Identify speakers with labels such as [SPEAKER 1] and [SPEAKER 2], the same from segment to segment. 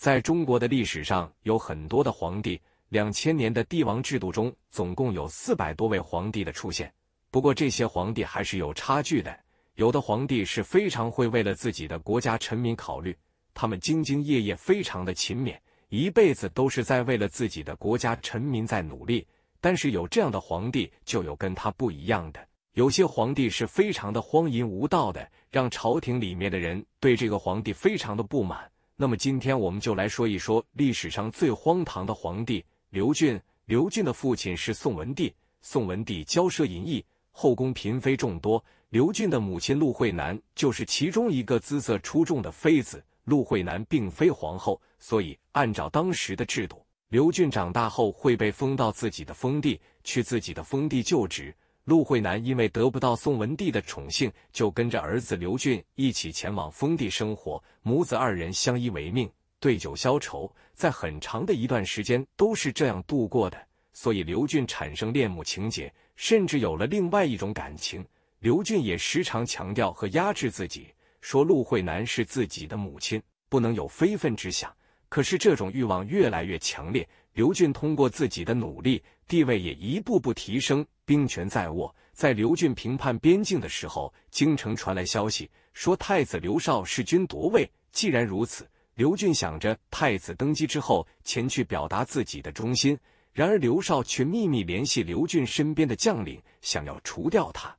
[SPEAKER 1] 在中国的历史上，有很多的皇帝。两千年的帝王制度中，总共有四百多位皇帝的出现。不过，这些皇帝还是有差距的。有的皇帝是非常会为了自己的国家臣民考虑，他们兢兢业业，非常的勤勉，一辈子都是在为了自己的国家臣民在努力。但是有这样的皇帝，就有跟他不一样的。有些皇帝是非常的荒淫无道的，让朝廷里面的人对这个皇帝非常的不满。那么今天我们就来说一说历史上最荒唐的皇帝刘俊。刘俊的父亲是宋文帝，宋文帝骄奢淫逸，后宫嫔妃众多。刘俊的母亲陆惠南就是其中一个姿色出众的妃子。陆惠南并非皇后，所以按照当时的制度，刘俊长大后会被封到自己的封地，去自己的封地就职。陆慧南因为得不到宋文帝的宠幸，就跟着儿子刘俊一起前往封地生活，母子二人相依为命，对酒消愁，在很长的一段时间都是这样度过的。所以刘俊产生恋母情结，甚至有了另外一种感情。刘俊也时常强调和压制自己，说陆慧南是自己的母亲，不能有非分之想。可是这种欲望越来越强烈。刘俊通过自己的努力，地位也一步步提升，兵权在握。在刘俊平叛边境的时候，京城传来消息，说太子刘绍弑君夺位。既然如此，刘俊想着太子登基之后，前去表达自己的忠心。然而，刘绍却秘密联系刘俊身边的将领，想要除掉他。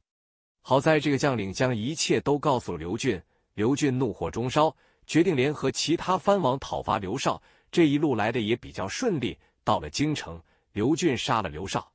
[SPEAKER 1] 好在这个将领将一切都告诉了刘俊，刘俊怒火中烧，决定联合其他藩王讨伐刘绍。这一路来的也比较顺利，到了京城，刘俊杀了刘少，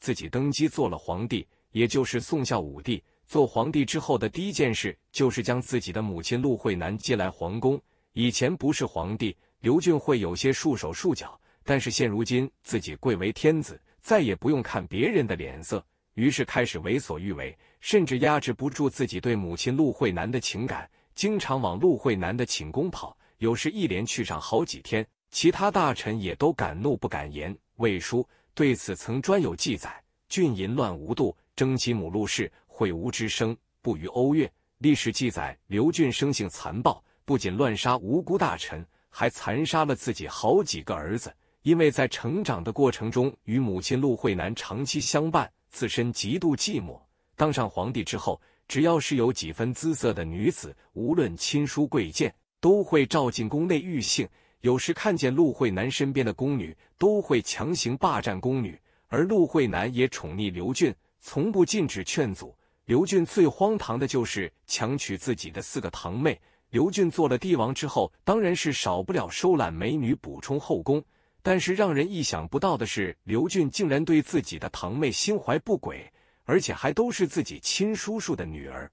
[SPEAKER 1] 自己登基做了皇帝，也就是宋孝武帝。做皇帝之后的第一件事就是将自己的母亲陆慧南接来皇宫。以前不是皇帝，刘俊会有些束手束脚，但是现如今自己贵为天子，再也不用看别人的脸色，于是开始为所欲为，甚至压制不住自己对母亲陆慧南的情感，经常往陆慧南的寝宫跑。有时一连去上好几天，其他大臣也都敢怒不敢言。魏书对此曾专有记载：郡淫乱无度，征其母陆氏，秽吾之声不于欧越。历史记载，刘俊生性残暴，不仅乱杀无辜大臣，还残杀了自己好几个儿子。因为在成长的过程中，与母亲陆惠南长期相伴，自身极度寂寞。当上皇帝之后，只要是有几分姿色的女子，无论亲疏贵贱。都会召进宫内御幸，有时看见陆慧南身边的宫女，都会强行霸占宫女，而陆慧南也宠溺刘俊，从不禁止劝阻。刘俊最荒唐的就是强娶自己的四个堂妹。刘俊做了帝王之后，当然是少不了收揽美女补充后宫，但是让人意想不到的是，刘俊竟然对自己的堂妹心怀不轨，而且还都是自己亲叔叔的女儿。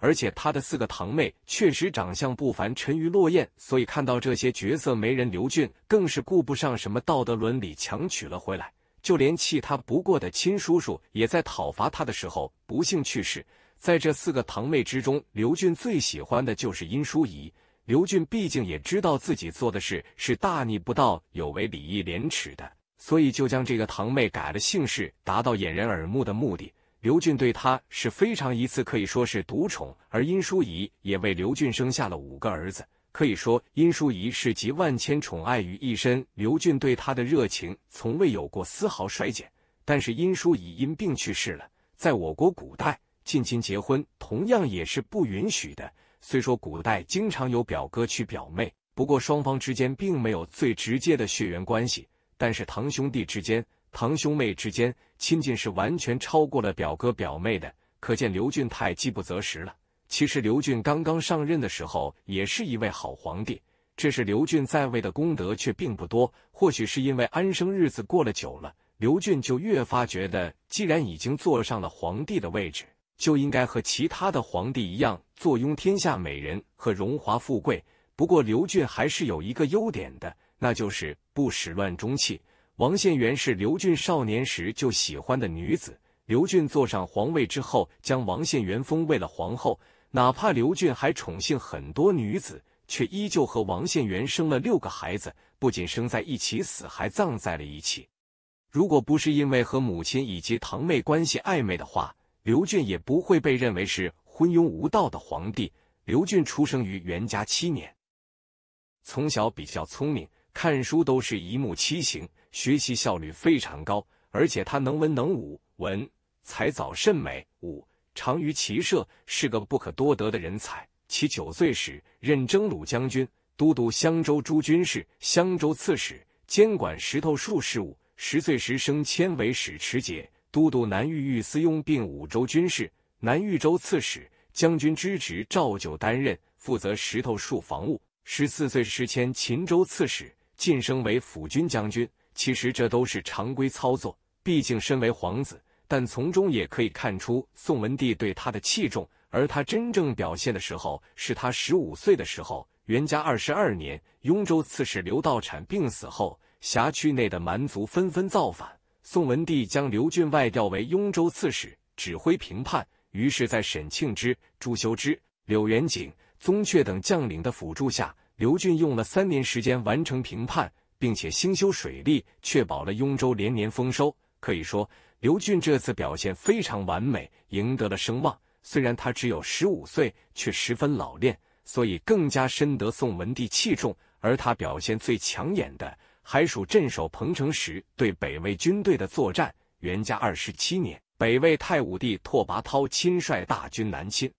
[SPEAKER 1] 而且他的四个堂妹确实长相不凡，沉鱼落雁，所以看到这些角色没人刘俊，更是顾不上什么道德伦理，强娶了回来。就连气他不过的亲叔叔也在讨伐他的时候不幸去世。在这四个堂妹之中，刘俊最喜欢的就是殷淑仪。刘俊毕竟也知道自己做的事是大逆不道、有违礼义廉耻的，所以就将这个堂妹改了姓氏，达到掩人耳目的目的。刘俊对他是非常一次可以说是独宠，而殷淑仪也为刘俊生下了五个儿子，可以说殷淑仪是集万千宠爱于一身。刘俊对她的热情从未有过丝毫衰减，但是殷淑仪因病去世了。在我国古代，近亲结婚同样也是不允许的。虽说古代经常有表哥娶表妹，不过双方之间并没有最直接的血缘关系，但是堂兄弟之间。堂兄妹之间亲近是完全超过了表哥表妹的，可见刘俊太饥不择食了。其实刘俊刚刚上任的时候也是一位好皇帝，只是刘俊在位的功德却并不多。或许是因为安生日子过了久了，刘俊就越发觉得，既然已经坐上了皇帝的位置，就应该和其他的皇帝一样，坐拥天下美人和荣华富贵。不过刘俊还是有一个优点的，那就是不始乱终弃。王献元是刘俊少年时就喜欢的女子。刘俊坐上皇位之后，将王献元封为了皇后。哪怕刘俊还宠幸很多女子，却依旧和王献元生了六个孩子，不仅生在一起死，还葬在了一起。如果不是因为和母亲以及堂妹关系暧昧的话，刘俊也不会被认为是昏庸无道的皇帝。刘俊出生于袁家七年，从小比较聪明，看书都是一目七行。学习效率非常高，而且他能文能武，文才早甚美，武长于骑射，是个不可多得的人才。其九岁时任征虏将军、都督襄州诸军事、襄州刺史，监管石头术事务。十岁时升迁为使持节、都督南豫豫司雍并五州军事、南豫州刺史，将军之职照旧担任，负责石头术防务。十四岁时迁秦州刺史，晋升为辅军将军。其实这都是常规操作，毕竟身为皇子，但从中也可以看出宋文帝对他的器重。而他真正表现的时候，是他十五岁的时候。元嘉二十二年，雍州刺史刘道产病死后，辖区内的蛮族纷纷造反。宋文帝将刘俊外调为雍州刺史，指挥平叛。于是，在沈庆之、朱修之、柳元景、宗悫等将领的辅助下，刘俊用了三年时间完成平叛。并且兴修水利，确保了雍州连年丰收。可以说，刘俊这次表现非常完美，赢得了声望。虽然他只有十五岁，却十分老练，所以更加深得宋文帝器重。而他表现最抢眼的，还属镇守彭城时对北魏军队的作战。元嘉二十七年，北魏太武帝拓跋焘亲率大军南侵，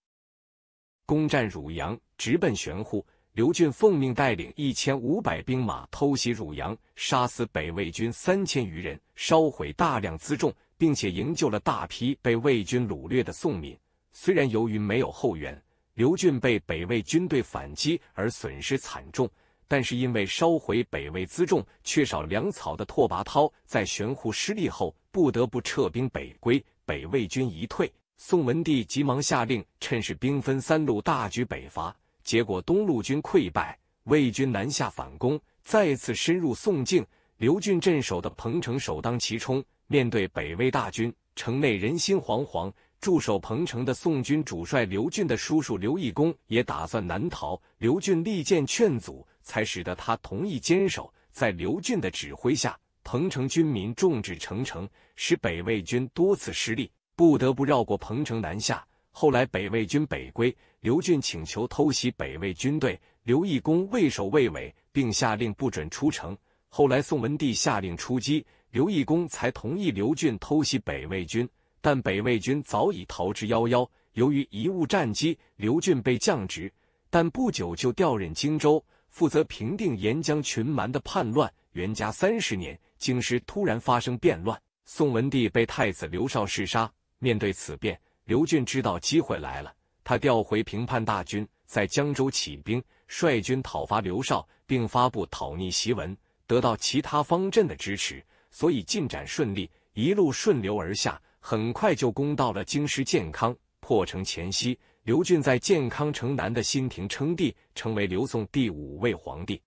[SPEAKER 1] 攻占汝阳，直奔玄户。刘俊奉命带领一千五百兵马偷袭汝阳，杀死北魏军三千余人，烧毁大量辎重，并且营救了大批被魏军掳掠的宋民。虽然由于没有后援，刘俊被北魏军队反击而损失惨重，但是因为烧毁北魏辎重、缺少粮草的拓跋焘在玄户失利后不得不撤兵北归。北魏军一退，宋文帝急忙下令，趁势兵分三路大举北伐。结果东路军溃败，魏军南下反攻，再次深入宋境。刘俊镇守的彭城首当其冲，面对北魏大军，城内人心惶惶。驻守彭城的宋军主帅刘俊的叔叔刘义恭也打算南逃，刘俊力荐劝阻，才使得他同意坚守。在刘俊的指挥下，彭城军民众志成城，使北魏军多次失利，不得不绕过彭城南下。后来，北魏军北归，刘俊请求偷袭北魏军队。刘义恭畏首畏尾，并下令不准出城。后来，宋文帝下令出击，刘义恭才同意刘俊偷袭北魏军，但北魏军早已逃之夭夭。由于贻误战机，刘俊被降职，但不久就调任荆州，负责平定沿江群蛮的叛乱。元嘉三十年，京师突然发生变乱，宋文帝被太子刘绍弑杀。面对此变，刘俊知道机会来了，他调回平叛大军，在江州起兵，率军讨伐刘绍，并发布讨逆檄文，得到其他方阵的支持，所以进展顺利，一路顺流而下，很快就攻到了京师建康。破城前夕，刘俊在建康城南的新亭称帝，成为刘宋第五位皇帝。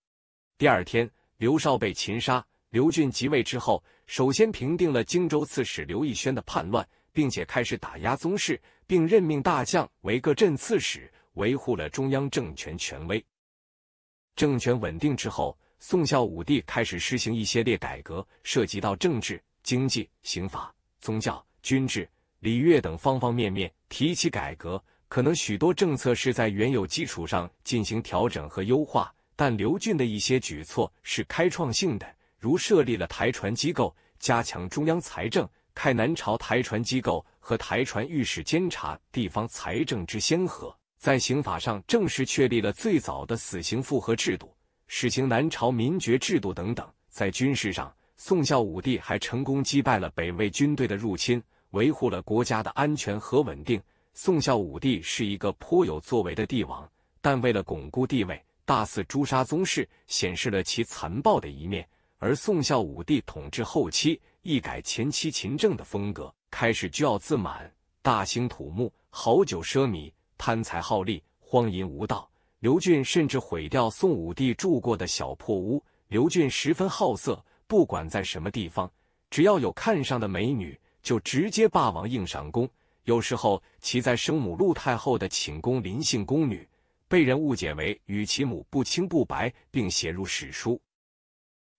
[SPEAKER 1] 第二天，刘绍被擒杀。刘俊即位之后，首先平定了荆州刺史刘义轩的叛乱。并且开始打压宗室，并任命大将为各镇刺史，维护了中央政权权威。政权稳定之后，宋孝武帝开始实行一系列改革，涉及到政治、经济、刑法、宗教、军制、礼乐等方方面面。提起改革，可能许多政策是在原有基础上进行调整和优化，但刘俊的一些举措是开创性的，如设立了台船机构，加强中央财政。开南朝台船机构和台船御史监察地方财政之先河，在刑法上正式确立了最早的死刑复核制度，实行南朝民爵制度等等。在军事上，宋孝武帝还成功击败了北魏军队的入侵，维护了国家的安全和稳定。宋孝武帝是一个颇有作为的帝王，但为了巩固地位，大肆诛杀宗室，显示了其残暴的一面。而宋孝武帝统治后期，一改前期勤政的风格，开始骄傲自满，大兴土木，好酒奢靡，贪财好利，荒淫无道。刘俊甚至毁掉宋武帝住过的小破屋。刘俊十分好色，不管在什么地方，只要有看上的美女，就直接霸王硬上弓。有时候，其在生母陆太后的寝宫临幸宫女，被人误解为与其母不清不白，并写入史书。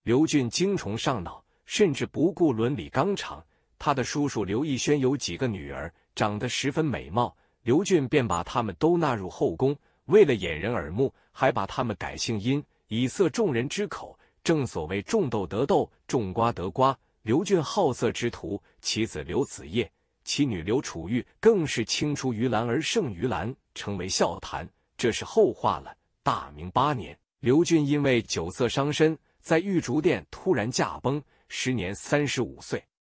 [SPEAKER 1] 刘俊精虫上脑。甚至不顾伦理纲常，他的叔叔刘义轩有几个女儿，长得十分美貌。刘俊便把他们都纳入后宫，为了掩人耳目，还把他们改姓殷，以色众人之口。正所谓种豆得豆，种瓜得瓜。刘俊好色之徒，其子刘子业，其女刘楚玉，更是青出于蓝而胜于蓝，成为笑谈。这是后话了。大明八年，刘俊因为酒色伤身，在玉竹殿突然驾崩。时年三十五岁。